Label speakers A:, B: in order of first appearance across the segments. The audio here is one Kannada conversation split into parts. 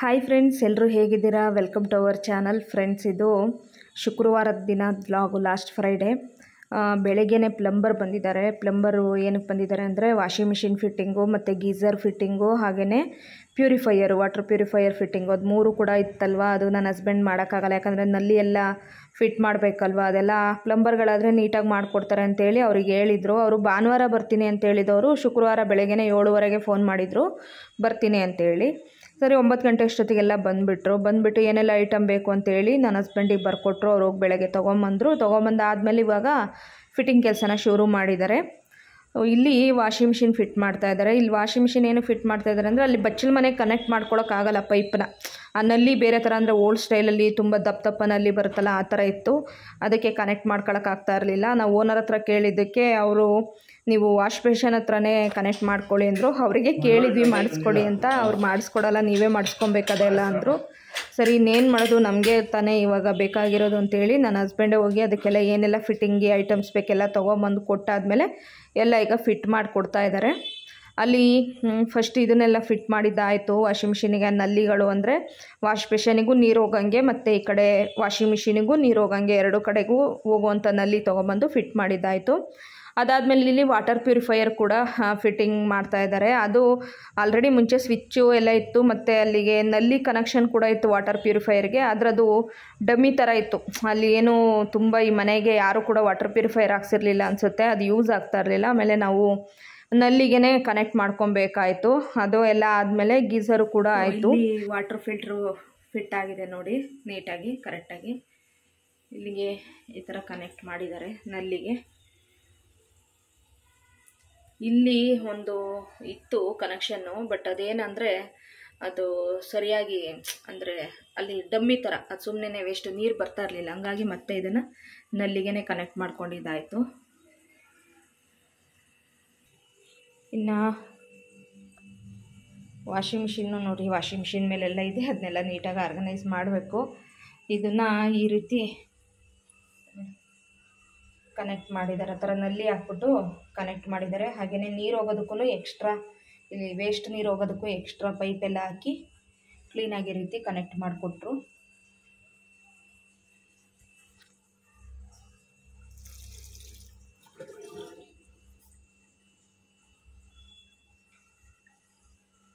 A: ಹಾಯ್ ಫ್ರೆಂಡ್ಸ್ ಎಲ್ಲರೂ ಹೇಗಿದ್ದೀರಾ welcome to our channel friends ಇದು ಶುಕ್ರವಾರದ ದಿನ ಬ್ಲಾಗು ಲಾಸ್ಟ್ ಫ್ರೈಡೇ ಬೆಳಗ್ಗೆನೇ ಪ್ಲಂಬರ್ ಬಂದಿದ್ದಾರೆ ಪ್ಲಂಬರು ಏನಕ್ಕೆ ಬಂದಿದ್ದಾರೆ ಅಂದರೆ ವಾಷಿಂಗ್ ಮಿಷಿನ್ ಫಿಟ್ಟಿಂಗು ಮತ್ತು ಗೀಝರ್ ಫಿಟ್ಟಿಂಗು ಹಾಗೆಯೇ ಪ್ಯೂರಿಫೈಯರ್ ವಾಟರ್ ಪ್ಯೂರಿಫೈಯರ್ ಫಿಟ್ಟಿಂಗು ಅದು ಮೂರು ಕೂಡ ಇತ್ತಲ್ವ ಅದು ನನ್ನ ಹಸ್ಬೆಂಡ್ ಮಾಡೋಕ್ಕಾಗಲ್ಲ ಯಾಕಂದರೆ ನಲ್ಲಿ ಎಲ್ಲ ಫಿಟ್ ಮಾಡಬೇಕಲ್ವ ಅದೆಲ್ಲ ಪ್ಲಂಬರ್ಗಳಾದರೆ ನೀಟಾಗಿ ಮಾಡಿಕೊಡ್ತಾರೆ ಅಂತೇಳಿ ಅವ್ರಿಗೆ ಹೇಳಿದರು ಅವರು ಭಾನುವಾರ ಬರ್ತೀನಿ ಅಂತೇಳಿದವರು ಶುಕ್ರವಾರ ಬೆಳಗ್ಗೆನೇ ಏಳುವರೆಗೆ ಫೋನ್ ಮಾಡಿದರು ಬರ್ತೀನಿ ಅಂತೇಳಿ ಸರಿ ಒಂಬತ್ತು ಗಂಟೆ ಅಷ್ಟೊತ್ತಿಗೆಲ್ಲ ಬಂದುಬಿಟ್ರು ಬಂದುಬಿಟ್ಟು ಏನೆಲ್ಲ ಐಟಮ್ ಬೇಕು ಅಂತೇಳಿ ನನ್ನ ಹಸ್ಬೆಂಡಿಗೆ ಬರ್ಕೊಟ್ರು ಅವ್ರು ಹೋಗಿ ಬೆಳಗ್ಗೆ ತೊಗೊಂಬಂದರು ತೊಗೊಂಬಂದಾದ್ಮೇಲೆ ಇವಾಗ ಫಿಟ್ಟಿಂಗ್ ಕೆಲಸನ ಶುರು ಮಾಡಿದ್ದಾರೆ ಇಲ್ಲಿ ವಾಷಿಂಗ್ ಮಿಷಿನ್ ಫಿಟ್ ಮಾಡ್ತಾ ಇದ್ದಾರೆ ಇಲ್ಲಿ ವಾಷಿಂಗ್ ಮಿಷಿನ್ ಏನು ಫಿಟ್ ಮಾಡ್ತಾ ಇದ್ದಾರೆ ಅಂದರೆ ಅಲ್ಲಿ ಬಚ್ಚಲ ಮನೆಗೆ ಕನೆಕ್ಟ್ ಮಾಡ್ಕೊಳೋಕ್ಕಾಗಲ್ಲ ಪೈಪ್ನ ಆ ನಲ್ಲಿ ಬೇರೆ ಥರ ಅಂದರೆ ಓಲ್ಡ್ ಸ್ಟೈಲಲ್ಲಿ ತುಂಬ ದಪ್ಪ ದಪ್ಪನಲ್ಲಿ ಬರುತ್ತಲ್ಲ ಆ ಥರ ಇತ್ತು ಅದಕ್ಕೆ ಕನೆಕ್ಟ್ ಮಾಡ್ಕೊಳಕ್ಕಾಗ್ತಾ ಇರಲಿಲ್ಲ ನಾವು ಓನರ್ ಹತ್ರ ಕೇಳಿದ್ದಕ್ಕೆ ಅವರು ನೀವು ವಾಷ್ ಮಿಷಿನ್ ಹತ್ರನೇ ಕನೆಕ್ಟ್ ಮಾಡ್ಕೊಳ್ಳಿ ಅಂದರು ಅವರಿಗೆ ಕೇಳಿದ್ವಿ ಮಾಡಿಸ್ಕೊಡಿ ಅಂತ ಅವ್ರು ಮಾಡಿಸ್ಕೊಡಲ್ಲ ನೀವೇ ಮಾಡಿಸ್ಕೊಬೇಕದೆಲ್ಲ ಅಂದರು ಸರಿ ಇನ್ನೇನು ಮಾಡೋದು ನಮಗೆ ತಾನೇ ಇವಾಗ ಬೇಕಾಗಿರೋದು ಅಂತೇಳಿ ನನ್ನ ಹಸ್ಬೆಂಡೇ ಹೋಗಿ ಅದಕ್ಕೆಲ್ಲ ಏನೆಲ್ಲ ಫಿಟ್ಟಿಂಗಿ ಐಟಮ್ಸ್ ಬೇಕೆಲ್ಲ ತೊಗೊಂಬಂದು ಕೊಟ್ಟಾದಮೇಲೆ ಎಲ್ಲ ಈಗ ಫಿಟ್ ಕೊಡ್ತಾ ಇದ್ದಾರೆ ಅಲ್ಲಿ ಫಸ್ಟ್ ಇದನ್ನೆಲ್ಲ ಫಿಟ್ ಮಾಡಿದ್ದಾಯಿತು ವಾಷಿಂಗ್ ಮಿಷಿನಿಗೆ ನಲ್ಲಿಗಳು ಅಂದರೆ ವಾಷ್ ಮೆಷಿನಿಗೂ ನೀರು ಹೋಗಂಗೆ ಮತ್ತು ಈ ಕಡೆ ವಾಷಿಂಗ್ ಮಿಷಿನಿಗೂ ನೀರು ಹೋಗಂಗೆ ಎರಡು ಕಡೆಗೂ ಹೋಗುವಂಥ ನಲ್ಲಿ ತೊಗೊಂಬಂದು ಫಿಟ್ ಮಾಡಿದ್ದಾಯಿತು ಅದಾದಮೇಲೆ ಇಲ್ಲಿ ವಾಟರ್ ಪ್ಯೂರಿಫೈಯರ್ ಕೂಡ ಫಿಟ್ಟಿಂಗ್ ಮಾಡ್ತಾ ಇದ್ದಾರೆ ಅದು ಆಲ್ರೆಡಿ ಮುಂಚೆ ಸ್ವಿಚ್ಚು ಎಲ್ಲ ಇತ್ತು ಮತ್ತು ಅಲ್ಲಿಗೆ ನಲ್ಲಿ ಕನೆಕ್ಷನ್ ಕೂಡ ಇತ್ತು ವಾಟರ್ ಪ್ಯೂರಿಫೈಯರ್ಗೆ ಅದರದು ಡಮ್ಮಿ ಥರ ಇತ್ತು ಅಲ್ಲಿ ಏನು ತುಂಬ ಈ ಮನೆಗೆ ಯಾರೂ ಕೂಡ ವಾಟರ್ ಪ್ಯೂರಿಫೈಯರ್ ಹಾಕ್ಸಿರ್ಲಿಲ್ಲ ಅನಿಸುತ್ತೆ ಅದು ಯೂಸ್ ಆಗ್ತಾ ಇರಲಿಲ್ಲ ಆಮೇಲೆ ನಾವು ನಲ್ಲಿಗೆ ಕನೆಕ್ಟ್ ಮಾಡ್ಕೊಬೇಕಾಯಿತು ಅದು ಎಲ್ಲ ಆದಮೇಲೆ ಗೀಸರು ಕೂಡ ಆಯಿತು ವಾಟರ್ ಫಿಲ್ಟ್ರು ಫಿಟ್ ಆಗಿದೆ ನೋಡಿ ನೀಟಾಗಿ ಕರೆಕ್ಟಾಗಿ ಇಲ್ಲಿಗೆ ಈ ಥರ ಕನೆಕ್ಟ್ ಮಾಡಿದ್ದಾರೆ ನಲ್ಲಿಗೆ ಇಲ್ಲಿ ಒಂದು ಇತ್ತು ಕನೆಕ್ಷನ್ನು ಬಟ್ ಅದೇನಂದರೆ ಅದು ಸರಿಯಾಗಿ ಅಂದರೆ ಅಲ್ಲಿ ಡಮ್ಮಿ ಥರ ಅದು ಸುಮ್ಮನೆ ವೇಸ್ಟ್ ನೀರು ಬರ್ತಾ ಇರಲಿಲ್ಲ ಹಂಗಾಗಿ ಮತ್ತೆ ಇದನ್ನು ನಲ್ಲಿಗೆ ಕನೆಕ್ಟ್ ಮಾಡ್ಕೊಂಡಿದ್ದಾಯಿತು ಇನ್ನು ವಾಷಿಂಗ್ ಮಿಷಿನ್ನು ನೋಡಿ ವಾಷಿಂಗ್ ಮಿಷಿನ್ ಮೇಲೆಲ್ಲ ಇದೆ ಅದನ್ನೆಲ್ಲ ನೀಟಾಗಿ ಆರ್ಗನೈಸ್ ಮಾಡಬೇಕು ಇದನ್ನು ಈ ರೀತಿ ಕನೆಕ್ಟ್ ಮಾಡಿದ್ದಾರೆ ಆ ಥರ ನಲ್ಲಿ ಹಾಕ್ಬಿಟ್ಟು ಕನೆಕ್ಟ್ ಮಾಡಿದ್ದಾರೆ ಹಾಗೆಯೇ ನೀರು ಹೋಗೋದಕ್ಕೂ ಎಕ್ಸ್ಟ್ರಾ ಇಲ್ಲಿ ವೇಸ್ಟ್ ನೀರು ಹೋಗೋದಕ್ಕೂ ಎಕ್ಸ್ಟ್ರಾ ಪೈಪ್ ಎಲ್ಲ ಹಾಕಿ ಕ್ಲೀನಾಗಿ ರೀತಿ ಕನೆಕ್ಟ್ ಮಾಡಿಕೊಟ್ರು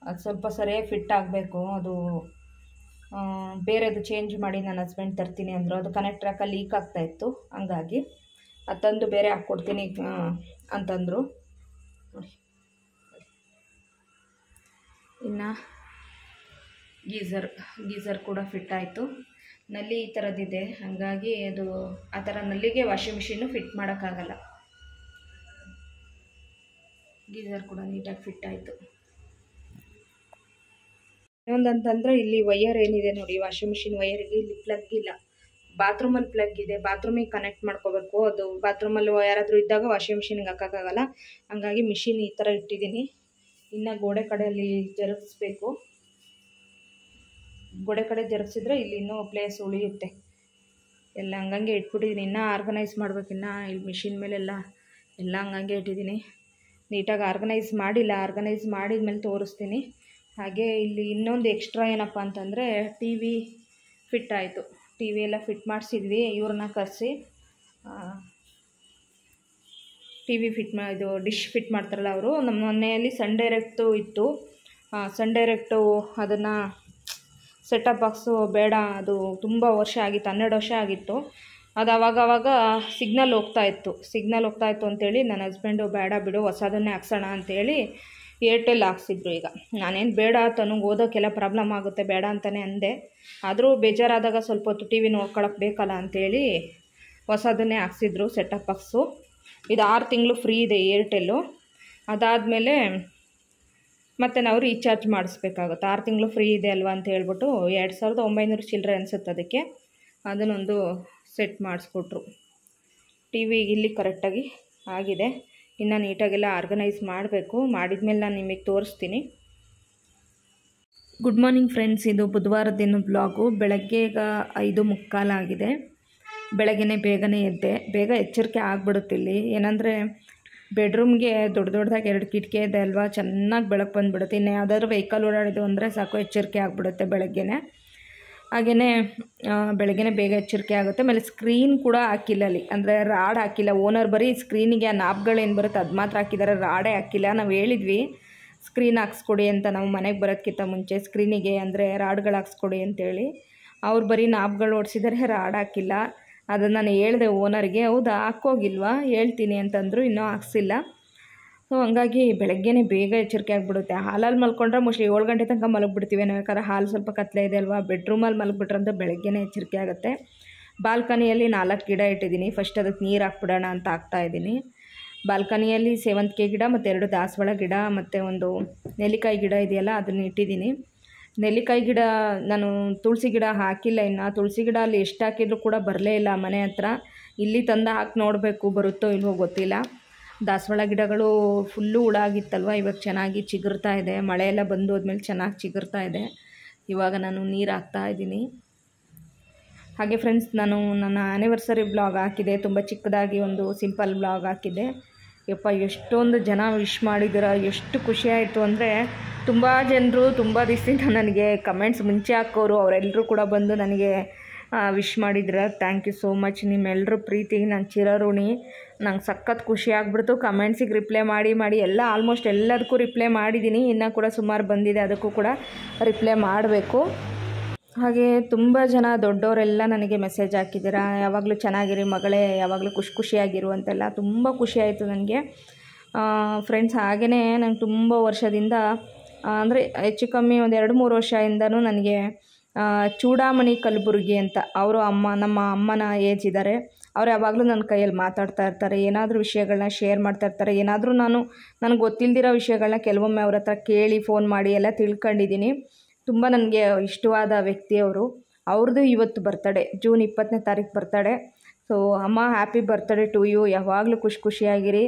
A: ಅದು ಸ್ವಲ್ಪ ಸರಿಯಾಗಿ ಫಿಟ್ ಆಗಬೇಕು ಅದು ಬೇರೆದು ಚೇಂಜ್ ಮಾಡಿ ನನ್ನ ಹಸ್ಬೆಂಡ್ ತರ್ತೀನಿ ಅಂದರು ಅದು ಕನೆಕ್ಟ್ ರಾಕ ಲೀಕ್ ಆಗ್ತಾಯಿತ್ತು ಹಂಗಾಗಿ ಅದು ತಂದು ಬೇರೆ ಹಾಕ್ಕೊಡ್ತೀನಿ ಅಂತಂದರು ನೋಡಿ ಇನ್ನು ಗೀಝರ್ ಗೀಝರ್ ಕೂಡ ಫಿಟ್ ಆಯಿತು ನಲ್ಲಿ ಈ ಥರದ್ದಿದೆ ಹಾಗಾಗಿ ಅದು ಆ ಥರ ನಲ್ಲಿಗೆ ವಾಷಿಂಗ್ ಮಿಷಿನ್ನು ಫಿಟ್ ಮಾಡೋಕ್ಕಾಗಲ್ಲ ಗೀಝರ್ ಕೂಡ ನೀಟಾಗಿ ಫಿಟ್ ಆಯಿತು ಇನ್ನೊಂದಂತಂದರೆ ಇಲ್ಲಿ ವೈಯರ್ ಏನಿದೆ ನೋಡಿ ವಾಷಿಂಗ್ ಮಿಷಿನ್ ವೈಯರಿಗೆ ಇಲ್ಲಿ ಪ್ಲಗ್ ಇಲ್ಲ ಬಾತ್ರೂಮಲ್ಲಿ ಪ್ಲಗ್ ಇದೆ ಬಾತ್ರೂಮಿಗೆ ಕನೆಕ್ಟ್ ಮಾಡ್ಕೋಬೇಕು ಅದು ಬಾತ್ರೂಮಲ್ಲಿ ಯಾರಾದರೂ ಇದ್ದಾಗ ವಾಷಿಂಗ್ ಮಿಷಿನ್ಗೆ ಹಾಕಕ್ಕಾಗಲ್ಲ ಹಂಗಾಗಿ ಮಿಷಿನ್ ಈ ಥರ ಇಟ್ಟಿದ್ದೀನಿ ಇನ್ನ ಗೋಡೆ ಕಡೆಯಲ್ಲಿ ಜರುಗಿಸ್ಬೇಕು ಗೋಡೆ ಕಡೆ ಜರುಗಿಸಿದ್ರೆ ಇಲ್ಲಿ ಇನ್ನೂ ಪ್ಲೇಸ್ ಉಳಿಯುತ್ತೆ ಎಲ್ಲ ಹಂಗಂಗೆ ಇಟ್ಬಿಟ್ಟಿದ್ದೀನಿ ಇನ್ನೂ ಆರ್ಗನೈಸ್ ಇನ್ನ ಇಲ್ಲಿ ಮಿಷಿನ್ ಮೇಲೆಲ್ಲ ಎಲ್ಲ ಹಂಗಂಗೆ ಇಟ್ಟಿದ್ದೀನಿ ನೀಟಾಗಿ ಆರ್ಗನೈಸ್ ಮಾಡಿಲ್ಲ ಆರ್ಗನೈಸ್ ಮಾಡಿದ ಮೇಲೆ ತೋರಿಸ್ತೀನಿ ಹಾಗೆ ಇಲ್ಲಿ ಇನ್ನೊಂದು ಎಕ್ಸ್ಟ್ರಾ ಏನಪ್ಪ ಅಂತಂದರೆ ಟಿ ವಿ ಫಿಟ್ ಆಯಿತು ಟಿ ವಿ ಎಲ್ಲ ಫಿಟ್ ಮಾಡಿಸಿದ್ವಿ ಇವ್ರನ್ನ ಕರೆಸಿ ಟಿ ವಿ ಫಿಟ್ ಮಾ ಇದು ಡಿಶ್ ಫಿಟ್ ಮಾಡ್ತಾರಲ್ಲ ಅವರು ನಮ್ಮ ಮನೆಯಲ್ಲಿ ಸನ್ ಡೈರೆಕ್ಟು ಇತ್ತು ಸನ್ ಡೈರೆಕ್ಟು ಅದನ್ನು ಸೆಟಪ್ ಬಾಕ್ಸು ಬೇಡ ಅದು ತುಂಬ ವರ್ಷ ಆಗಿತ್ತು ಹನ್ನೆರಡು ವರ್ಷ ಆಗಿತ್ತು ಅದು ಅವಾಗವಾಗ ಸಿಗ್ನಲ್ ಹೋಗ್ತಾ ಇತ್ತು ಸಿಗ್ನಲ್ ಹೋಗ್ತಾ ಇತ್ತು ಅಂತೇಳಿ ನನ್ನ ಹಸ್ಬೆಂಡು ಬೇಡ ಬಿಡು ಹೊಸದನ್ನೇ ಹಾಕ್ಸೋಣ ಅಂಥೇಳಿ ಏರ್ಟೆಲ್ ಹಾಕ್ಸಿದ್ರು ಈಗ ನಾನೇನು ಬೇಡ ತನಗೆ ಓದೋಕ್ಕೆಲ್ಲ ಪ್ರಾಬ್ಲಮ್ ಆಗುತ್ತೆ ಬೇಡ ಅಂತಲೇ ಅಂದೆ ಆದರೂ ಬೇಜಾರಾದಾಗ ಸ್ವಲ್ಪ ಹೊತ್ತು ಟಿ ವಿ ನೋಡ್ಕೊಳಕ್ಕೆ ಬೇಕಲ್ಲ ಅಂಥೇಳಿ ಹೊಸದನ್ನೇ ಹಾಕ್ಸಿದ್ರು ಸೆಟಪ್ ಬಾಕ್ಸು ಇದು ಆರು ತಿಂಗಳು ಫ್ರೀ ಇದೆ ಏರ್ಟೆಲ್ಲು ಅದಾದಮೇಲೆ ಮತ್ತು ನಾವು ರೀಚಾರ್ಜ್ ಮಾಡಿಸ್ಬೇಕಾಗುತ್ತೆ ಆರು ತಿಂಗಳು ಫ್ರೀ ಇದೆ ಅಲ್ವಾ ಅಂತ ಹೇಳ್ಬಿಟ್ಟು ಎರಡು ಸಾವಿರದ ಒಂಬೈನೂರು ಚಿಲ್ಲರೆ ಅನಿಸುತ್ತೆ ಅದಕ್ಕೆ ಅದನ್ನೊಂದು ಸೆಟ್ ಮಾಡಿಸ್ಕೊಟ್ರು ಟಿ ವಿ ಇಲ್ಲಿ ಕರೆಕ್ಟಾಗಿ ಆಗಿದೆ ಇನ್ನು ನೀಟಾಗೆಲ್ಲ ಆರ್ಗನೈಸ್ ಮಾಡಬೇಕು ಮಾಡಿದ ಮೇಲೆ ನಾನು ನಿಮಗೆ ತೋರಿಸ್ತೀನಿ ಗುಡ್ ಮಾರ್ನಿಂಗ್ ಫ್ರೆಂಡ್ಸ್ ಇದು ಬುಧವಾರ ದಿನ ಬ್ಲಾಗು ಈಗ ಐದು ಮುಕ್ಕಾಲಾಗಿದೆ ಬೆಳಗ್ಗೆ ಬೇಗನೆ ಎದ್ದೆ ಬೇಗ ಎಚ್ಚರಿಕೆ ಆಗಿಬಿಡುತ್ತಿಲ್ಲಿ ಏನಂದರೆ ಬೆಡ್ರೂಮ್ಗೆ ದೊಡ್ಡ ದೊಡ್ಡದಾಗಿ ಎರಡು ಕಿಟಕಿ ಇದೆ ಅಲ್ವಾ ಚೆನ್ನಾಗಿ ಬೆಳಕು ಬಂದುಬಿಡುತ್ತೆ ಇನ್ನು ಯಾವುದಾದ್ರು ವೆಹಿಕಲ್ ಓಡಾಡಿದ್ದು ಅಂದರೆ ಸಾಕು ಎಚ್ಚರಿಕೆ ಆಗಿಬಿಡುತ್ತೆ ಬೆಳಗ್ಗೆನೇ ಹಾಗೆಯೇ ಬೆಳಗ್ಗೆ ಬೇಗ ಎಚ್ಚರಿಕೆ ಆಗುತ್ತೆ ಆಮೇಲೆ ಸ್ಕ್ರೀನ್ ಕೂಡ ಹಾಕಿಲ್ಲ ಅಲ್ಲಿ ಅಂದರೆ ರಾಡ್ ಹಾಕಿಲ್ಲ ಓನರ್ ಬರೀ ಸ್ಕ್ರೀನಿಗೆ ಆ ನಾಬ್ಗಳೇನು ಬರುತ್ತೆ ಅದು ಮಾತ್ರ ಹಾಕಿದ್ದಾರೆ ರಾಡೇ ಹಾಕಿಲ್ಲ ನಾವು ಹೇಳಿದ್ವಿ ಸ್ಕ್ರೀನ್ ಹಾಕ್ಸ್ಕೊಡಿ ಅಂತ ನಾವು ಮನೆಗೆ ಬರೋದಕ್ಕಿಂತ ಮುಂಚೆ ಸ್ಕ್ರೀನಿಗೆ ಅಂದರೆ ರಾಡ್ಗಳು ಹಾಕ್ಸ್ಕೊಡಿ ಅಂತೇಳಿ ಅವ್ರು ಬರೀ ನಾಬ್ಗಳು ಓಡಿಸಿದರೆ ರಾಡ್ ಹಾಕಿಲ್ಲ ಅದನ್ನು ನಾನು ಹೇಳಿದೆ ಓನರ್ಗೆ ಹೌದಾ ಹಾಕೋಗಿಲ್ವಾ ಹೇಳ್ತೀನಿ ಅಂತಂದರು ಇನ್ನೂ ಹಾಕ್ಸಿಲ್ಲ ಸೊ ಹಂಗಾಗಿ ಬೆಳಗ್ಗೆನೇ ಬೇಗ ಎಚ್ಚರಿಕೆ ಆಗಿಬಿಡುತ್ತೆ ಹಾಲಲ್ಲಿ ಮಲ್ಕೊಂಡ್ರೆ ಮೋಸ್ಟ್ಲಿ ಏಳು ಗಂಟೆ ತನಕ ಮಲಗಿಬಿಡ್ತೀವಿ ನಾವು ಯಾಕಂದ್ರೆ ಹಾಲು ಸ್ವಲ್ಪ ಕತ್ತಲೆ ಇದೆ ಅಲ್ವಾ ಬೆಡ್ರೂಮಲ್ಲಿ ಮಲಗಿಬಿಟ್ರಂತ ಬೆಳಗ್ಗೆನೇ ಎಚ್ಚರಿಕೆ ಆಗುತ್ತೆ ಬಾಲ್ಕನಿಯಲ್ಲಿ ನಾಲ್ಕು ಗಿಡ ಇಟ್ಟಿದ್ದೀನಿ ಫಸ್ಟ್ ಅದಕ್ಕೆ ನೀರು ಹಾಕ್ಬಿಡೋಣ ಅಂತ ಹಾಕ್ತಾ ಇದ್ದೀನಿ ಬಾಲ್ಕನಿಯಲ್ಲಿ ಸೇವಂತಿಗೆ ಗಿಡ ಮತ್ತು ಎರಡು ದಾಸವಾಳ ಗಿಡ ಮತ್ತು ಒಂದು ನೆಲ್ಲಿಕಾಯಿ ಗಿಡ ಇದೆಯಲ್ಲ ಅದನ್ನು ಇಟ್ಟಿದ್ದೀನಿ ನೆಲ್ಲಿಕಾಯಿ ಗಿಡ ನಾನು ತುಳಸಿ ಗಿಡ ಹಾಕಿಲ್ಲ ಇನ್ನು ತುಳಸಿ ಗಿಡ ಅಲ್ಲಿ ಎಷ್ಟು ಹಾಕಿದರೂ ಕೂಡ ಬರಲೇ ಇಲ್ಲ ಮನೆ ಹತ್ರ ಇಲ್ಲಿ ತಂದು ಹಾಕಿ ನೋಡಬೇಕು ಬರುತ್ತೋ ಇಲ್ವೋ ಗೊತ್ತಿಲ್ಲ ದಾಸವಾಳ ಗಿಡಗಳು ಫುಲ್ಲು ಹುಳ ಆಗಿತ್ತಲ್ವ ಇವಾಗ ಚೆನ್ನಾಗಿ ಚಿಗುರ್ತಾ ಇದೆ ಮಳೆ ಬಂದು ಹೋದ್ಮೇಲೆ ಚೆನ್ನಾಗಿ ಚಿಗುರ್ತಾ ಇದೆ ಇವಾಗ ನಾನು ನೀರು ಹಾಕ್ತಾ ಇದ್ದೀನಿ ಹಾಗೆ ಫ್ರೆಂಡ್ಸ್ ನಾನು ನನ್ನ ಆ್ಯನಿವರ್ಸರಿ ಬ್ಲಾಗ್ ಹಾಕಿದೆ ತುಂಬ ಚಿಕ್ಕದಾಗಿ ಒಂದು ಸಿಂಪಲ್ ಬ್ಲಾಗ್ ಹಾಕಿದ್ದೆ ಯಪ್ಪ ಎಷ್ಟೊಂದು ಜನ ವಿಶ್ ಮಾಡಿದ್ರೆ ಎಷ್ಟು ಖುಷಿ ಅಂದರೆ ತುಂಬ ಜನರು ತುಂಬ ದಿವಸದಿಂದ ನನಗೆ ಕಮೆಂಟ್ಸ್ ಮುಂಚೆ ಹಾಕೋರು ಅವರೆಲ್ಲರೂ ಕೂಡ ಬಂದು ನನಗೆ ವಿಶ್ ಮಾಡಿದ್ರ ಥ್ಯಾಂಕ್ ಯು ಸೋ ಮಚ್ ನಿಮ್ಮೆಲ್ಲರೂ ಪ್ರೀತಿ ನಾನು ಚಿರಋಣಿ ನಂಗೆ ಸಖತ್ ಖುಷಿ ಆಗ್ಬಿಡ್ತು ಕಮೆಂಟ್ಸಿಗೆ ರಿಪ್ಲೈ ಮಾಡಿ ಮಾಡಿ ಎಲ್ಲ ಆಲ್ಮೋಸ್ಟ್ ಎಲ್ಲದಕ್ಕೂ ರಿಪ್ಲೈ ಮಾಡಿದ್ದೀನಿ ಇನ್ನೂ ಕೂಡ ಸುಮಾರು ಬಂದಿದೆ ಅದಕ್ಕೂ ಕೂಡ ರಿಪ್ಲೈ ಮಾಡಬೇಕು ಹಾಗೆ ತುಂಬ ಜನ ದೊಡ್ಡವರೆಲ್ಲ ನನಗೆ ಮೆಸೇಜ್ ಹಾಕಿದ್ದೀರಾ ಯಾವಾಗಲೂ ಚೆನ್ನಾಗಿರಿ ಮಗಳೇ ಯಾವಾಗಲೂ ಖುಷಿ ಖುಷಿಯಾಗಿರು ಅಂತೆಲ್ಲ ತುಂಬ ಖುಷಿ ಆಯಿತು ನನಗೆ ಫ್ರೆಂಡ್ಸ್ ಹಾಗೆಯೇ ನಂಗೆ ತುಂಬ ವರ್ಷದಿಂದ ಅಂದರೆ ಹೆಚ್ಚು ಕಮ್ಮಿ ಒಂದು ಎರಡು ಮೂರು ವರ್ಷದಿಂದನೂ ನನಗೆ ಚೂಡಾಮಣಿ ಕಲಬುರ್ಗಿ ಅಂತ ಅವರು ಅಮ್ಮ ನಮ್ಮ ಅಮ್ಮನ ಏಜ್ ಇದ್ದಾರೆ ಅವ್ರು ಯಾವಾಗಲೂ ನನ್ನ ಕೈಯಲ್ಲಿ ಮಾತಾಡ್ತಾ ಇರ್ತಾರೆ ಏನಾದರೂ ವಿಷಯಗಳನ್ನ ಶೇರ್ ಮಾಡ್ತಾ ಇರ್ತಾರೆ ಏನಾದರೂ ನಾನು ನನಗೆ ಗೊತ್ತಿಲ್ದಿರೋ ವಿಷಯಗಳನ್ನ ಕೆಲವೊಮ್ಮೆ ಅವ್ರ ಹತ್ರ ಕೇಳಿ ಫೋನ್ ಮಾಡಿ ಎಲ್ಲ ತಿಳ್ಕೊಂಡಿದ್ದೀನಿ ತುಂಬ ನನಗೆ ಇಷ್ಟವಾದ ವ್ಯಕ್ತಿ ಅವರು ಅವ್ರದ್ದು ಇವತ್ತು ಬರ್ತಡೆ ಜೂನ್ ಇಪ್ಪತ್ತನೇ ತಾರೀಕು ಬರ್ತಡೆ ಸೊ ಅಮ್ಮ ಹ್ಯಾಪಿ ಬರ್ತಡೇ ಟು ಯು ಯಾವಾಗಲೂ ಖುಷಿ ಖುಷಿಯಾಗಿರಿ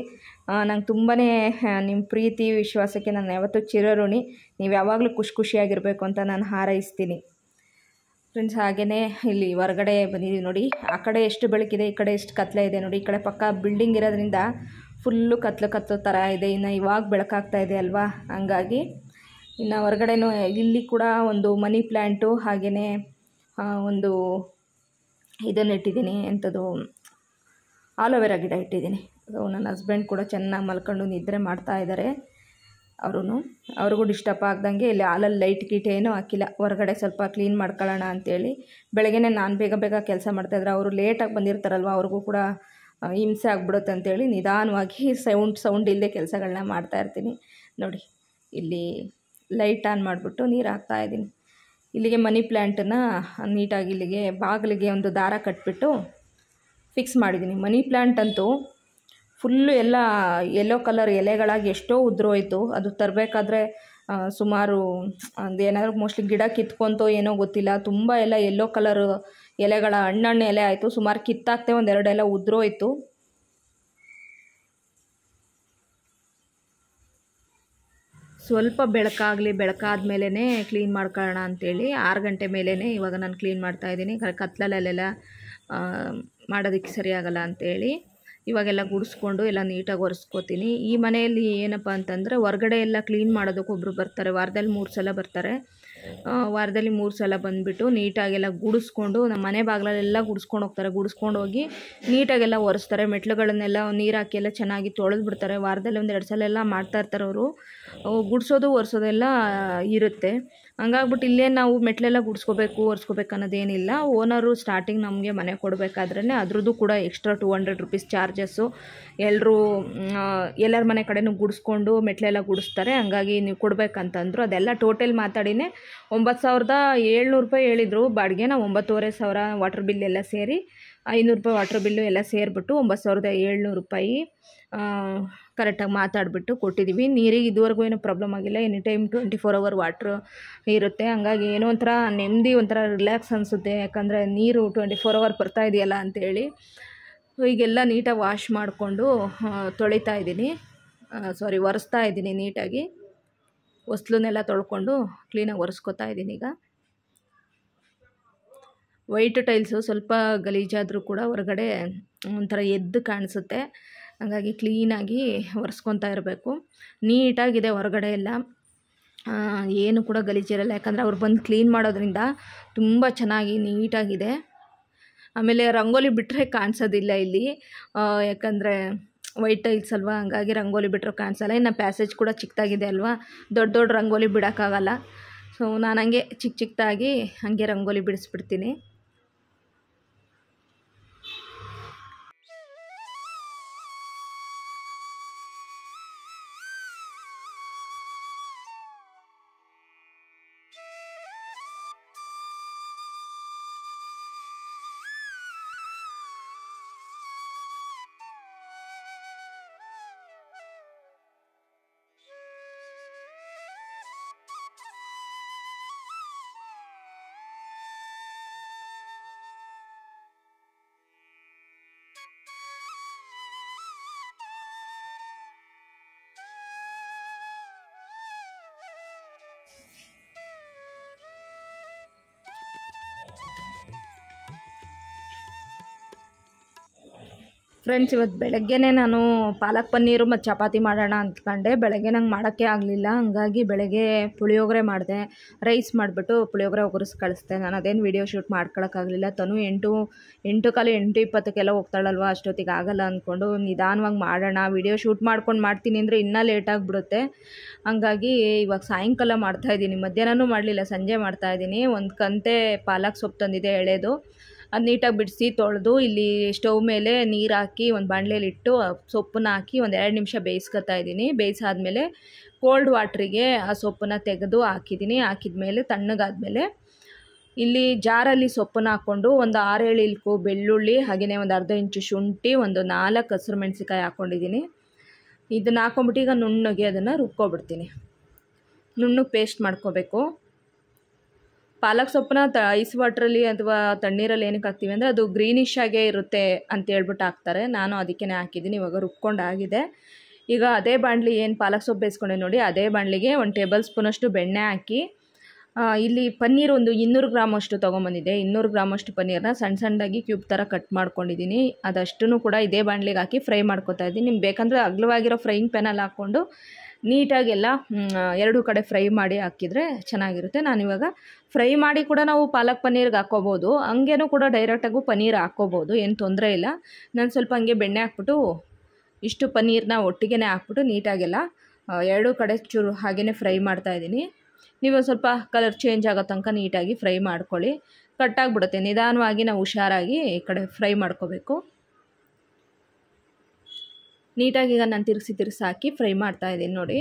A: ನಂಗೆ ತುಂಬಾ ನಿಮ್ಮ ಪ್ರೀತಿ ವಿಶ್ವಾಸಕ್ಕೆ ನಾನು ಯಾವತ್ತೂ ಚಿರಋಣಿ ನೀವು ಯಾವಾಗಲೂ ಖುಷಿ ಖುಷಿಯಾಗಿರಬೇಕು ಅಂತ ನಾನು ಹಾರೈಸ್ತೀನಿ ಫ್ರೆಂಡ್ಸ್ ಹಾಗೆಯೇ ಇಲ್ಲಿ ಹೊರಗಡೆ ಬಂದಿದ್ದೀವಿ ನೋಡಿ ಆ ಕಡೆ ಎಷ್ಟು ಬೆಳಕಿದೆ ಈ ಕಡೆ ಎಷ್ಟು ಕತ್ತಲೆ ಇದೆ ನೋಡಿ ಈ ಕಡೆ ಪಕ್ಕ ಬಿಲ್ಡಿಂಗ್ ಇರೋದ್ರಿಂದ ಫುಲ್ಲು ಕತ್ಲು ಕತ್ತೋ ಥರ ಇದೆ ಇನ್ನು ಇವಾಗ ಬೆಳಕಾಗ್ತಾ ಇದೆ ಅಲ್ವಾ ಹಂಗಾಗಿ ಇನ್ನು ಹೊರಗಡೆನೂ ಇಲ್ಲಿ ಕೂಡ ಒಂದು ಮನಿ ಪ್ಲ್ಯಾಂಟು ಹಾಗೆಯೇ ಒಂದು ಇದನ್ನು ಇಟ್ಟಿದ್ದೀನಿ ಎಂಥದ್ದು ಆಲೋವೆರಾ ಗಿಡ ಇಟ್ಟಿದ್ದೀನಿ ಅದು ನನ್ನ ಹಸ್ಬೆಂಡ್ ಕೂಡ ಚೆನ್ನಾಗಿ ಮಲ್ಕೊಂಡು ನಿದ್ರೆ ಮಾಡ್ತಾ ಇದ್ದಾರೆ ಅವರು ಅವ್ರಿಗೂ ಡಿಸ್ಟರ್ಬ್ ಆಗ್ದಂಗೆ ಇಲ್ಲಿ ಹಾಲಲ್ಲಿ ಲೈಟ್ ಗೀಟ್ ಏನೂ ಹಾಕಿಲ್ಲ ಹೊರಗಡೆ ಸ್ವಲ್ಪ ಕ್ಲೀನ್ ಮಾಡ್ಕೊಳ್ಳೋಣ ಅಂತೇಳಿ ಬೆಳಗ್ಗೆನೇ ನಾನು ಬೇಗ ಬೇಗ ಕೆಲಸ ಮಾಡ್ತಾಯಿದ್ರೆ ಅವರು ಲೇಟಾಗಿ ಬಂದಿರ್ತಾರಲ್ವ ಅವ್ರಿಗೂ ಕೂಡ ಹಿಂಸೆ ಆಗ್ಬಿಡುತ್ತೆ ಅಂತೇಳಿ ನಿಧಾನವಾಗಿ ಸೌಂಡ್ ಸೌಂಡ್ ಇಲ್ಲದೆ ಕೆಲಸಗಳನ್ನ ಮಾಡ್ತಾಯಿರ್ತೀನಿ ನೋಡಿ ಇಲ್ಲಿ ಲೈಟ್ ಆನ್ ಮಾಡಿಬಿಟ್ಟು ನೀರು ಹಾಕ್ತಾಯಿದ್ದೀನಿ ಇಲ್ಲಿಗೆ ಮನಿ ಪ್ಲ್ಯಾಂಟನ್ನು ನೀಟಾಗಿ ಇಲ್ಲಿಗೆ ಬಾಗಿಲಿಗೆ ಒಂದು ದಾರ ಕಟ್ಬಿಟ್ಟು ಫಿಕ್ಸ್ ಮಾಡಿದ್ದೀನಿ ಮನಿ ಪ್ಲ್ಯಾಂಟ್ ಅಂತೂ ಫುಲ್ಲು ಎಲ್ಲ ಎಲ್ಲೋ ಕಲರ್ ಎಲೆಗಳಾಗಿ ಎಷ್ಟೋ ಉದ್ರೋಯ್ತು ಅದು ತರಬೇಕಾದ್ರೆ ಸುಮಾರು ಏನಾದರೂ ಮೋಸ್ಟ್ಲಿ ಗಿಡ ಕಿತ್ಕೊಂತೋ ಏನೋ ಗೊತ್ತಿಲ್ಲ ತುಂಬ ಎಲ್ಲ ಎಲ್ಲೋ ಕಲರ್ ಎಲೆಗಳ ಹಣ್ಣಣ್ಣು ಎಲೆ ಆಯಿತು ಸುಮಾರು ಕಿತ್ತಾಕ್ತೆ ಒಂದೆರಡೆಲ್ಲ ಎಲ್ಲ ಸ್ವಲ್ಪ ಬೆಳಕಾಗಲಿ ಬೆಳಕಾದ ಮೇಲೇ ಕ್ಲೀನ್ ಮಾಡ್ಕೊಳ್ಳೋಣ ಅಂಥೇಳಿ ಆರು ಗಂಟೆ ಮೇಲೇ ಇವಾಗ ನಾನು ಕ್ಲೀನ್ ಮಾಡ್ತಾಯಿದ್ದೀನಿ ಕತ್ಲಲ್ಲೆಲ್ಲ ಮಾಡೋದಕ್ಕೆ ಸರಿಯಾಗಲ್ಲ ಅಂಥೇಳಿ ಇವಾಗೆಲ್ಲ ಗುಡಿಸ್ಕೊಂಡು ಎಲ್ಲ ನೀಟಾಗಿ ಒರೆಸ್ಕೋತೀನಿ ಈ ಮನೆಯಲ್ಲಿ ಏನಪ್ಪ ಅಂತಂದರೆ ಹೊರಗಡೆ ಎಲ್ಲ ಕ್ಲೀನ್ ಮಾಡೋದಕ್ಕೆ ಒಬ್ಬರು ಬರ್ತಾರೆ ವಾರದಲ್ಲಿ ಮೂರು ಸಲ ಬರ್ತಾರೆ ವಾರದಲ್ಲಿ ಮೂರು ಸಲ ಬಂದುಬಿಟ್ಟು ನೀಟಾಗೆಲ್ಲ ಗುಡಿಸ್ಕೊಂಡು ನಮ್ಮ ಮನೆ ಬಾಗಿಲಲ್ಲೆಲ್ಲ ಗುಡಿಸ್ಕೊಂಡು ಹೋಗ್ತಾರೆ ಗುಡಿಸ್ಕೊಂಡು ಹೋಗಿ ನೀಟಾಗೆಲ್ಲ ಒರೆಸ್ತಾರೆ ಮೆಟ್ಲುಗಳನ್ನೆಲ್ಲ ನೀರು ಹಾಕಿ ಎಲ್ಲ ಚೆನ್ನಾಗಿ ತೊಳೆದು ವಾರದಲ್ಲಿ ಒಂದು ಎರಡು ಸಲ ಎಲ್ಲ ಮಾಡ್ತಾಯಿರ್ತಾರೆ ಅವರು ಗುಡಿಸೋದು ಒರೆಸೋದೆಲ್ಲ ಇರುತ್ತೆ ಹಂಗಾಗ್ಬಿಟ್ಟು ಇಲ್ಲೇ ನಾವು ಮೆಟ್ಲೆಲ್ಲ ಗುಡಿಸ್ಕೋಬೇಕು ಒರೆಸ್ಕೋಬೇಕು ಅನ್ನೋದೇನಿಲ್ಲ ಓನರು ಸ್ಟಾರ್ಟಿಂಗ್ ನಮಗೆ ಮನೆ ಕೊಡಬೇಕಾದ್ರೆ ಅದ್ರದ್ದು ಕೂಡ extra two hundred rupees charges ಎಲ್ಲರೂ ಎಲ್ಲರ ಮನೆ ಕಡೆನೂ ಗುಡಿಸ್ಕೊಂಡು ಮೆಟ್ಲೆಲ್ಲ ಗುಡಿಸ್ತಾರೆ ಹಂಗಾಗಿ ನೀವು ಕೊಡಬೇಕಂತಂದ್ರು ಅದೆಲ್ಲ ಟೋಟಲ್ ಮಾತಾಡಿನೇ ಒಂಬತ್ತು ಸಾವಿರದ ಏಳ್ನೂರು ರೂಪಾಯಿ ಹೇಳಿದರು ಬಾಡಿಗೆನ ಒಂಬತ್ತುವರೆ ಸಾವಿರ ವಾಟರ್ ಬಿಲ್ ಎಲ್ಲ ಸೇರಿ ಐನೂರು ರೂಪಾಯಿ ವಾಟ್ರ್ ಬಿಲ್ಲು ಎಲ್ಲ ಸೇರಿಬಿಟ್ಟು ಒಂಬತ್ತು ಸಾವಿರದ ಏಳ್ನೂರು ರೂಪಾಯಿ ಕರೆಕ್ಟಾಗಿ ಮಾತಾಡಿಬಿಟ್ಟು ಕೊಟ್ಟಿದ್ದೀವಿ ನೀರಿಗೆ ಇದುವರೆಗೂ ಏನೂ ಪ್ರಾಬ್ಲಮ್ ಆಗಿಲ್ಲ any time twenty four hour water ಇರುತ್ತೆ ಹಂಗಾಗಿ ಏನೋ ಒಂಥರ ನೆಮ್ಮದಿ ಒಂಥರ ರಿಲ್ಯಾಕ್ಸ್ ಅನಿಸುತ್ತೆ ಯಾಕಂದರೆ ನೀರು ಟ್ವೆಂಟಿ ಫೋರ್ ಅವರ್ ಬರ್ತಾ ಇದೆಯಲ್ಲ ಅಂಥೇಳಿ ಈಗೆಲ್ಲ ನೀಟಾಗಿ ವಾಶ್ ಮಾಡಿಕೊಂಡು ತೊಳಿತಾ ಇದ್ದೀನಿ ಸಾರಿ ಒರೆಸ್ತಾ ಇದ್ದೀನಿ ನೀಟಾಗಿ ಹೊಸ್ಲನ್ನೆಲ್ಲ ತೊಳ್ಕೊಂಡು ಕ್ಲೀನಾಗಿ ಒರೆಸ್ಕೊತಾ ಇದ್ದೀನಿ ಈಗ ವೈಟ್ ಟೈಲ್ಸು ಸ್ವಲ್ಪ ಗಲೀಜಾದರೂ ಕೂಡ ಹೊರಗಡೆ ಒಂಥರ ಎದ್ದು ಕಾಣಿಸುತ್ತೆ ಹಾಗಾಗಿ ಕ್ಲೀನಾಗಿ ಒರೆಸ್ಕೊತಾ ಇರಬೇಕು ನೀಟಾಗಿದೆ ಹೊರಗಡೆ ಎಲ್ಲ ಏನು ಕೂಡ ಗಲೀಜಿರಲ್ಲ ಯಾಕಂದರೆ ಅವ್ರು ಬಂದು ಕ್ಲೀನ್ ಮಾಡೋದ್ರಿಂದ ತುಂಬ ಚೆನ್ನಾಗಿ ನೀಟಾಗಿದೆ ಆಮೇಲೆ ರಂಗೋಲಿ ಬಿಟ್ಟರೆ ಕಾಣಿಸೋದಿಲ್ಲ ಇಲ್ಲಿ ಯಾಕಂದರೆ ವೈಟ್ ಟೈಲ್ಸ್ ಅಲ್ವಾ ಹಂಗಾಗಿ ರಂಗೋಲಿ ಬಿಟ್ಟರೆ ಕಾಣಿಸಲ್ಲ ಇನ್ನು ಪ್ಯಾಸೇಜ್ ಕೂಡ ಚಿಕ್ಕದಾಗಿದೆ ಅಲ್ವಾ ದೊಡ್ಡ ದೊಡ್ಡ ರಂಗೋಲಿ ಬಿಡೋಕ್ಕಾಗಲ್ಲ ಸೊ ನಾನು ಹಂಗೆ ಚಿಕ್ಕ ಚಿಕ್ಕದಾಗಿ ಹಾಗೆ ರಂಗೋಲಿ ಬಿಡಿಸ್ಬಿಡ್ತೀನಿ ಫ್ರೆಂಡ್ಸ್ ಇವತ್ತು ಬೆಳಗ್ಗೆನೇ ನಾನು ಪಾಲಕ್ ಪನ್ನೀರು ಮತ್ತು ಚಪಾತಿ ಮಾಡೋಣ ಅಂದ್ಕೊಂಡೆ ಬೆಳಗ್ಗೆ ನಂಗೆ ಮಾಡೋಕ್ಕೆ ಆಗಲಿಲ್ಲ ಹಂಗಾಗಿ ಬೆಳಗ್ಗೆ ಪುಳಿಯೋಗರೆ ಮಾಡಿದೆ ರೈಸ್ ಮಾಡಿಬಿಟ್ಟು ಪುಳಿಯೋಗರೆ ಒಗರಿಸಿ ಕಳಿಸ್ದೆ ನಾನು ಅದೇನು ವೀಡಿಯೋ ಶೂಟ್ ಮಾಡ್ಕೊಳಕ್ಕಾಗಲಿಲ್ಲ ತನು ಎಂಟು ಎಂಟು ಕಾಲು ಎಂಟು ಇಪ್ಪತ್ತಕ್ಕೆಲ್ಲ ಹೋಗ್ತಾಳಲ್ವ ಅಷ್ಟೊತ್ತಿಗೆ ಆಗಲ್ಲ ಅಂದ್ಕೊಂಡು ನಿಧಾನವಾಗಿ ಮಾಡೋಣ ವೀಡಿಯೋ ಶೂಟ್ ಮಾಡ್ಕೊಂಡು ಮಾಡ್ತೀನಿ ಅಂದರೆ ಇನ್ನೂ ಲೇಟಾಗಿಬಿಡುತ್ತೆ ಹಂಗಾಗಿ ಇವಾಗ ಸಾಯಂಕಾಲ ಮಾಡ್ತಾಯಿದ್ದೀನಿ ಮಧ್ಯಾಹ್ನನೂ ಮಾಡಲಿಲ್ಲ ಸಂಜೆ ಮಾಡ್ತಾಯಿದ್ದೀನಿ ಒಂದು ಕಂತೆ ಪಾಲಕ್ ಸೊಪ್ಪು ತಂದಿದೆ ಎಳೆದು ಅದು ನೀಟಾಗಿ ಬಿಡಿಸಿ ತೊಳೆದು ಇಲ್ಲಿ ಸ್ಟೌವ್ ಮೇಲೆ ನೀರು ಹಾಕಿ ಒಂದು ಇಟ್ಟು ಸೊಪ್ಪನ್ನ ಹಾಕಿ ಒಂದು ಎರಡು ನಿಮಿಷ ಬೇಯಿಸ್ಕೊತಾ ಇದ್ದೀನಿ ಬೇಯಿಸಾದ್ಮೇಲೆ ಕೋಲ್ಡ್ ವಾಟ್ರಿಗೆ ಆ ಸೊಪ್ಪನ್ನ ತೆಗೆದು ಹಾಕಿದ್ದೀನಿ ಹಾಕಿದ ಮೇಲೆ ತಣ್ಣಗಾದ್ಮೇಲೆ ಇಲ್ಲಿ ಜಾರಲ್ಲಿ ಸೊಪ್ಪನ್ನು ಹಾಕ್ಕೊಂಡು ಒಂದು ಆರೇಳು ಇಲ್ಕು ಬೆಳ್ಳುಳ್ಳಿ ಹಾಗೆಯೇ ಒಂದು ಅರ್ಧ ಇಂಚು ಶುಂಠಿ ಒಂದು ನಾಲ್ಕು ಹಸಿರು ಮೆಣಸಿಕಾಯಿ ಹಾಕ್ಕೊಂಡಿದ್ದೀನಿ ಇದನ್ನು ಹಾಕ್ಕೊಂಬಿಟ್ಟು ಈಗ ನುಣ್ಣಗೆ ಅದನ್ನು ರುಬ್ಕೊಬಿಡ್ತೀನಿ ನುಣ್ಣಗೆ ಪೇಸ್ಟ್ ಮಾಡ್ಕೋಬೇಕು ಪಾಲಕ್ ಸೊಪ್ಪನ್ನ ತ ಐಸ್ ವಾಟ್ರಲ್ಲಿ ಅಥವಾ ತಣ್ಣೀರಲ್ಲಿ ಏನಕ್ಕೆ ಹಾಕ್ತೀವಿ ಅಂದರೆ ಅದು ಗ್ರೀನಿಶ್ ಆಗೇ ಇರುತ್ತೆ ಅಂತ ಹೇಳ್ಬಿಟ್ಟು ಹಾಕ್ತಾರೆ ನಾನು ಅದಕ್ಕೇ ಹಾಕಿದ್ದೀನಿ ಇವಾಗ ರುಬ್ಕೊಂಡು ಆಗಿದೆ ಈಗ ಅದೇ ಬಾಣಲಿ ಏನು ಪಾಲಕ್ ಸೊಪ್ಪು ಬೇಯಿಸ್ಕೊಂಡೆ ನೋಡಿ ಅದೇ ಬಾಣಲಿಗೆ ಒಂದು ಟೇಬಲ್ ಸ್ಪೂನಷ್ಟು ಬೆಣ್ಣೆ ಹಾಕಿ ಇಲ್ಲಿ ಪನ್ನೀರ್ ಒಂದು ಇನ್ನೂರು ಗ್ರಾಮಷ್ಟು ತೊಗೊಂಬಂದಿದೆ ಇನ್ನೂರು ಗ್ರಾಮಷ್ಟು ಪನ್ನೀರನ್ನ ಸಣ್ಣ ಸಣ್ಣದಾಗಿ ಕ್ಯೂಬ್ ಥರ ಕಟ್ ಮಾಡ್ಕೊಂಡಿದ್ದೀನಿ ಅದಷ್ಟು ಕೂಡ ಇದೇ ಬಾಣಲಿಗೆ ಹಾಕಿ ಫ್ರೈ ಮಾಡ್ಕೊತಾ ಇದ್ದೀನಿ ನಿಮ್ಗೆ ಬೇಕಂದರೆ ಅಗ್ಲವಾಗಿರೋ ಫ್ರೈಯಿಂಗ್ ಪ್ಯಾನಲ್ಲಿ ಹಾಕ್ಕೊಂಡು ನೀಟಾಗೆಲ್ಲ ಎರಡು ಕಡೆ ಫ್ರೈ ಮಾಡಿ ಹಾಕಿದರೆ ಚೆನ್ನಾಗಿರುತ್ತೆ ನಾನಿವಾಗ ಫ್ರೈ ಮಾಡಿ ಕೂಡ ನಾವು ಪಾಲಕ್ ಪನ್ನೀರ್ಗೆ ಹಾಕ್ಕೊಬೋದು ಹಂಗೇನು ಕೂಡ ಡೈರೆಕ್ಟಾಗೂ ಪನ್ನೀರ್ ಹಾಕೋಬೋದು ಏನು ತೊಂದರೆ ಇಲ್ಲ ನಾನು ಸ್ವಲ್ಪ ಹಂಗೆ ಬೆಣ್ಣೆ ಹಾಕ್ಬಿಟ್ಟು ಇಷ್ಟು ಪನ್ನೀರ್ನ ಒಟ್ಟಿಗೆ ಹಾಕ್ಬಿಟ್ಟು ನೀಟಾಗೆಲ್ಲ ಎರಡೂ ಕಡೆ ಚೂರು ಹಾಗೆಯೇ ಫ್ರೈ ಮಾಡ್ತಾಯಿದ್ದೀನಿ ನೀವು ಸ್ವಲ್ಪ ಕಲರ್ ಚೇಂಜ್ ಆಗೋ ತನಕ ನೀಟಾಗಿ ಫ್ರೈ ಮಾಡ್ಕೊಳ್ಳಿ ಕಟ್ಟಾಗಿಬಿಡುತ್ತೆ ನಿಧಾನವಾಗಿ ನಾವು ಹುಷಾರಾಗಿ ಈ ಕಡೆ ಫ್ರೈ ಮಾಡ್ಕೋಬೇಕು ನೀಟಾಗಿ ಈಗ ನಾನು ತಿರುಗಿಸಿ ಹಾಕಿ ಫ್ರೈ ಮಾಡ್ತಾ ಇದ್ದೀನಿ ನೋಡಿ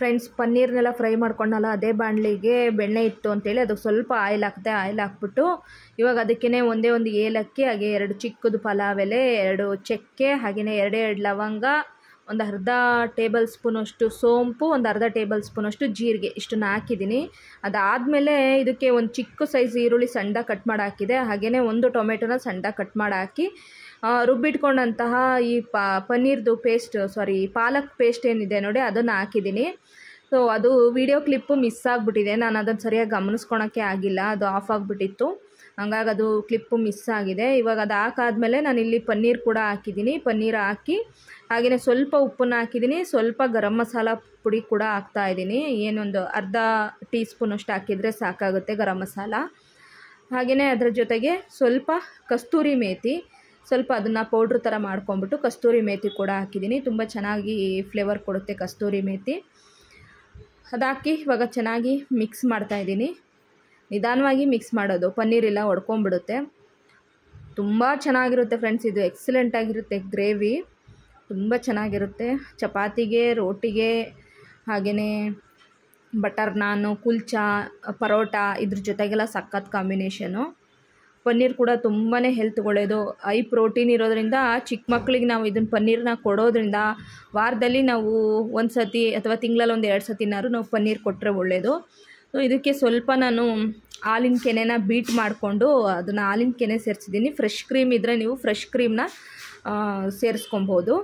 A: ಫ್ರೆಂಡ್ಸ್ ಪನ್ನೀರ್ನೆಲ್ಲ ಫ್ರೈ ಮಾಡ್ಕೊಂಡಲ್ಲ ಅದೇ ಬಾಣಲಿಗೆ ಬೆಣ್ಣೆ ಇತ್ತು ಅಂತೇಳಿ ಅದಕ್ಕೆ ಸ್ವಲ್ಪ ಆಯಿಲ್ ಹಾಕಿದೆ ಆಯಿಲ್ ಹಾಕ್ಬಿಟ್ಟು ಇವಾಗ ಅದಕ್ಕೇ ಒಂದೇ ಒಂದು ಏಲಕ್ಕಿ ಹಾಗೆ ಎರಡು ಚಿಕ್ಕದು ಪಲಾವ್ ಎಲೆ ಎರಡು ಚಕ್ಕೆ ಹಾಗೆಯೇ ಎರಡೇ ಎರಡು ಲವಂಗ ಒಂದು ಅರ್ಧ ಟೇಬಲ್ ಸ್ಪೂನಷ್ಟು ಸೋಂಪು ಒಂದು ಅರ್ಧ ಟೇಬಲ್ ಸ್ಪೂನಷ್ಟು ಜೀರಿಗೆ ಇಷ್ಟನ್ನು ಹಾಕಿದ್ದೀನಿ ಅದಾದಮೇಲೆ ಇದಕ್ಕೆ ಒಂದು ಚಿಕ್ಕ ಸೈಜ್ ಈರುಳ್ಳಿ ಸಣ್ಣ ಕಟ್ ಮಾಡಿ ಹಾಕಿದೆ ಹಾಗೆಯೇ ಒಂದು ಟೊಮೆಟೊನ ಸಣ್ಣ ಕಟ್ ಮಾಡಿ ಹಾಕಿ ರುಬ್ಬಿಟ್ಕೊಂಡಂತಹ ಈ ಪನ್ನೀರ್ದು ಪೇಸ್ಟ್ ಸಾರಿ ಪಾಲಕ್ ಪೇಸ್ಟ್ ಏನಿದೆ ನೋಡಿ ಅದನ್ನು ಹಾಕಿದ್ದೀನಿ ಸೊ ಅದು ವಿಡಿಯೋ ಕ್ಲಿಪ್ಪು ಮಿಸ್ ಆಗಿಬಿಟ್ಟಿದೆ ನಾನು ಅದನ್ನು ಸರಿಯಾಗಿ ಗಮನಿಸ್ಕೊಳೋಕ್ಕೆ ಆಗಿಲ್ಲ ಅದು ಆಫ್ ಆಗಿಬಿಟ್ಟಿತ್ತು ಹಂಗಾಗಿ ಅದು ಕ್ಲಿಪ್ಪು ಮಿಸ್ ಆಗಿದೆ ಇವಾಗ ಅದು ಹಾಕಾದ್ಮೇಲೆ ನಾನು ಇಲ್ಲಿ ಪನ್ನೀರ್ ಕೂಡ ಹಾಕಿದ್ದೀನಿ ಪನ್ನೀರ್ ಹಾಕಿ ಹಾಗೆಯೇ ಸ್ವಲ್ಪ ಉಪ್ಪನ್ನು ಹಾಕಿದ್ದೀನಿ ಸ್ವಲ್ಪ ಗರಂ ಮಸಾಲ ಪುಡಿ ಕೂಡ ಹಾಕ್ತಾ ಇದ್ದೀನಿ ಏನೊಂದು ಅರ್ಧ ಟೀ ಅಷ್ಟು ಹಾಕಿದರೆ ಸಾಕಾಗುತ್ತೆ ಗರಂ ಮಸಾಲ ಹಾಗೆಯೇ ಅದರ ಜೊತೆಗೆ ಸ್ವಲ್ಪ ಕಸ್ತೂರಿ ಮೇಥಿ ಸ್ವಲ್ಪ ಅದನ್ನು ಪೌಡ್ರ್ ಥರ ಮಾಡ್ಕೊಂಬಿಟ್ಟು ಕಸ್ತೂರಿ ಮೇತಿ ಕೂಡ ಹಾಕಿದ್ದೀನಿ ತುಂಬ ಚೆನ್ನಾಗಿ ಫ್ಲೇವರ್ ಕೊಡುತ್ತೆ ಕಸ್ತೂರಿ ಮೇತಿ ಅದಾಕಿ ಇವಾಗ ಚೆನ್ನಾಗಿ ಮಿಕ್ಸ್ ಮಾಡ್ತಾಯಿದ್ದೀನಿ ನಿಧಾನವಾಗಿ ಮಿಕ್ಸ್ ಮಾಡೋದು ಪನ್ನೀರೆಲ್ಲ ಒಡ್ಕೊಂಬಿಡುತ್ತೆ ತುಂಬ ಚೆನ್ನಾಗಿರುತ್ತೆ ಫ್ರೆಂಡ್ಸ್ ಇದು ಎಕ್ಸಲೆಂಟ್ ಆಗಿರುತ್ತೆ ಗ್ರೇವಿ ತುಂಬ ಚೆನ್ನಾಗಿರುತ್ತೆ ಚಪಾತಿಗೆ ರೋಟಿಗೆ ಹಾಗೆಯೇ ಬಟರ್ ನಾನು ಕುಲ್ಚಾ ಪರೋಟ ಇದ್ರ ಜೊತೆಗೆಲ್ಲ ಸಖತ್ ಕಾಂಬಿನೇಷನು ಪನ್ನೀರ್ ಕೂಡ ತುಂಬಾ ಹೆಲ್ತ್ ಒಳ್ಳೆಯದು ಹೈ ಪ್ರೋಟೀನ್ ಇರೋದರಿಂದ ಚಿಕ್ಕ ಮಕ್ಕಳಿಗೆ ನಾವು ಇದನ್ನ ಪನ್ನೀರನ್ನ ಕೊಡೋದ್ರಿಂದ ವಾರದಲ್ಲಿ ನಾವು ಒಂದು ಸತಿ ಅಥವಾ ತಿಂಗಳಲ್ಲಿ ಒಂದು ಎರಡು ಸತಿನಾರು ನಾವು ಪನ್ನೀರ್ ಕೊಟ್ಟರೆ ಒಳ್ಳೆಯದು ಸೊ ಇದಕ್ಕೆ ಸ್ವಲ್ಪ ನಾನು ಹಾಲಿನ ಕೆನೆನ ಬೀಟ್ ಮಾಡಿಕೊಂಡು ಅದನ್ನು ಹಾಲಿನ ಕೆನೆ ಸೇರಿಸಿದ್ದೀನಿ ಫ್ರೆಶ್ ಕ್ರೀಮ್ ಇದ್ದರೆ ನೀವು ಫ್ರೆಶ್ ಕ್ರೀಮ್ನ ಸೇರಿಸ್ಕೊಬೋದು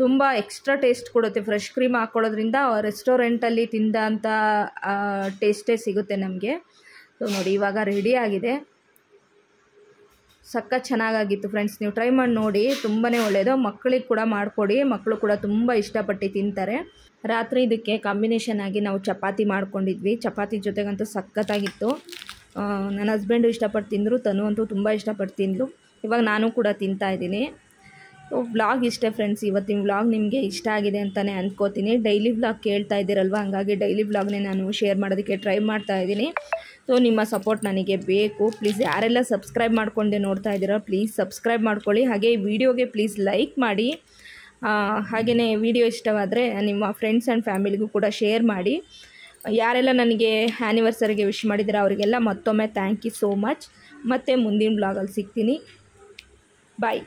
A: ತುಂಬ ಎಕ್ಸ್ಟ್ರಾ ಟೇಸ್ಟ್ ಕೊಡುತ್ತೆ ಫ್ರೆಶ್ ಕ್ರೀಮ್ ಹಾಕ್ಕೊಳ್ಳೋದ್ರಿಂದ ರೆಸ್ಟೋರೆಂಟಲ್ಲಿ ತಿಂದಂಥ ಟೇಸ್ಟೇ ಸಿಗುತ್ತೆ ನಮಗೆ ಸೊ ನೋಡಿ ಇವಾಗ ರೆಡಿ ಆಗಿದೆ ಸಖತ್ ಚೆನ್ನಾಗಾಗಿತ್ತು ಫ್ರೆಂಡ್ಸ್ ನೀವು ಟ್ರೈ ಮಾಡಿ ನೋಡಿ ತುಂಬಾ ಒಳ್ಳೆಯದು ಮಕ್ಕಳಿಗೆ ಕೂಡ ಮಾಡಿಕೊಡಿ ಮಕ್ಕಳು ಕೂಡ ತುಂಬ ಇಷ್ಟಪಟ್ಟು ತಿಂತಾರೆ ರಾತ್ರಿ ಇದಕ್ಕೆ ಕಾಂಬಿನೇಷನ್ ಆಗಿ ನಾವು ಚಪಾತಿ ಮಾಡ್ಕೊಂಡಿದ್ವಿ ಚಪಾತಿ ಜೊತೆಗಂತೂ ಸಖತ್ತಾಗಿತ್ತು ನನ್ನ ಹಸ್ಬೆಂಡು ಇಷ್ಟಪಟ್ಟು ತಿಂದರು ತನು ಅಂತೂ ತುಂಬ ಇಷ್ಟಪಟ್ಟು ತಿಂದರು ಇವಾಗ ನಾನು ಕೂಡ ತಿಂತಾ ಇದ್ದೀನಿ ವ್ಲಾಗ್ ಇಷ್ಟೇ ಫ್ರೆಂಡ್ಸ್ ಇವತ್ತಿನ ವ್ಲಾಗ್ ನಿಮಗೆ ಇಷ್ಟ ಆಗಿದೆ ಅಂತಲೇ ಅಂದ್ಕೋತೀನಿ ಡೈಲಿ ವ್ಲಾಗ್ ಕೇಳ್ತಾ ಇದ್ದೀರಲ್ವ ಹಂಗಾಗಿ ಡೈಲಿ ವ್ಲಾಗ್ನೇ ನಾನು ಶೇರ್ ಮಾಡೋದಕ್ಕೆ ಟ್ರೈ ಮಾಡ್ತಾ ಇದ್ದೀನಿ ಸೊ ನಿಮ್ಮ ಸಪೋರ್ಟ್ ನನಗೆ ಬೇಕು ಪ್ಲೀಸ್ ಯಾರೆಲ್ಲ ಸಬ್ಸ್ಕ್ರೈಬ್ ಮಾಡ್ಕೊಂಡೆ ನೋಡ್ತಾ ಇದ್ದೀರೋ ಪ್ಲೀಸ್ ಸಬ್ಸ್ಕ್ರೈಬ್ ಮಾಡ್ಕೊಳ್ಳಿ ಹಾಗೆ ಈ ವಿಡಿಯೋಗೆ ಪ್ಲೀಸ್ ಲೈಕ್ ಮಾಡಿ ಹಾಗೆಯೇ ವಿಡಿಯೋ ಇಷ್ಟವಾದರೆ ನಿಮ್ಮ ಫ್ರೆಂಡ್ಸ್ ಆ್ಯಂಡ್ ಫ್ಯಾಮಿಲಿಗೂ ಕೂಡ ಶೇರ್ ಮಾಡಿ ಯಾರೆಲ್ಲ ನನಗೆ ಆ್ಯನಿವರ್ಸರಿಗೆ ವಿಶ್ ಮಾಡಿದ್ದೀರಾ ಅವರಿಗೆಲ್ಲ ಮತ್ತೊಮ್ಮೆ ಥ್ಯಾಂಕ್ ಯು ಸೋ ಮಚ್ ಮತ್ತು ಮುಂದಿನ ಬ್ಲಾಗಲ್ಲಿ ಸಿಗ್ತೀನಿ ಬಾಯ್